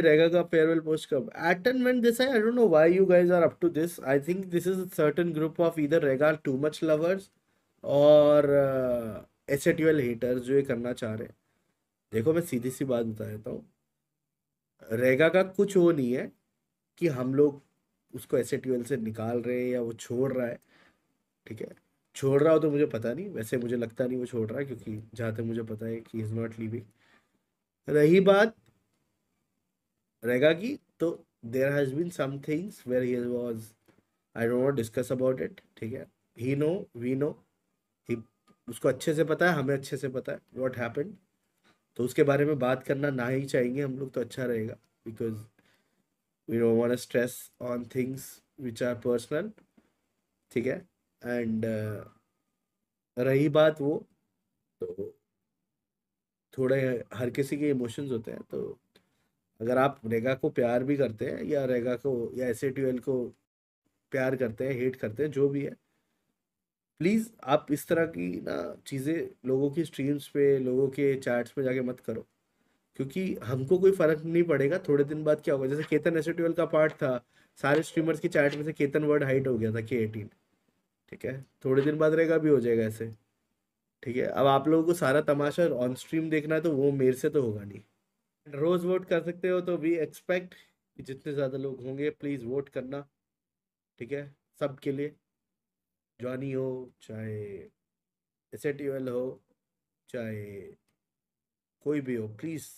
रहेगा का farewell post कब eaten went this I don't know why you guys are up to this I think this is a certain group of इधर रेगा too much lovers और as uh, haters जो ये करना चाह रहे हैं देखो मैं सीधी सी बात बता देता हूँ रेगा का कुछ वो नहीं है कि हम लोग उसको एस से निकाल रहे हैं या वो छोड़ रहा है ठीक है छोड़ रहा हो तो मुझे पता नहीं वैसे मुझे लगता नहीं वो छोड़ रहा है क्योंकि जहाँ तक मुझे पता है कि इज़ नॉट लीविंग रही बात रहेगा कि तो there has been some things where he was I don't discuss about it ठीक है ही नो वी नो ही उसको अच्छे से पता है हमें अच्छे से पता है वॉट हैपन तो उसके बारे में बात करना ना ही चाहेंगे हम लोग तो अच्छा रहेगा because we don't want stress on things which are personal ठीक है एंड uh, रही बात वो तो थोड़े हर किसी के इमोशंस होते हैं तो अगर आप रेगा को प्यार भी करते हैं या रेगा को या एस को प्यार करते हैं हेट करते हैं जो भी है प्लीज़ आप इस तरह की ना चीज़ें लोगों की स्ट्रीम्स पे लोगों के चैट्स पे जाके मत करो क्योंकि हमको कोई फ़र्क नहीं पड़ेगा थोड़े दिन बाद क्या होगा जैसे केतन एस का पार्ट था सारे स्ट्रीमर्स की चैट में से केतन वर्ड हाइट हो गया था के एटीन ठीक है थोड़े दिन बाद रहेगा भी हो जाएगा ऐसे ठीक है अब आप लोगों को सारा तमाशा ऑन स्ट्रीम देखना है तो वो मेरे से तो होगा नहीं रोज वोट कर सकते हो तो वी एक्सपेक्ट कि जितने ज़्यादा लोग होंगे प्लीज़ वोट करना ठीक है सब के लिए जॉनी हो चाहे एस हो चाहे कोई भी हो प्लीज़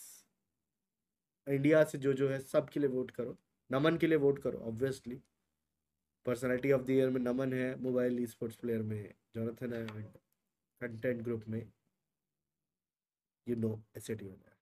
इंडिया से जो जो है सब के लिए वोट करो नमन के लिए वोट करो obviously personality of the year में नमन है मोबाइल स्पोर्ट्स प्लेयर में जोनाथन है कंटेंट ग्रुप में यू नो एस है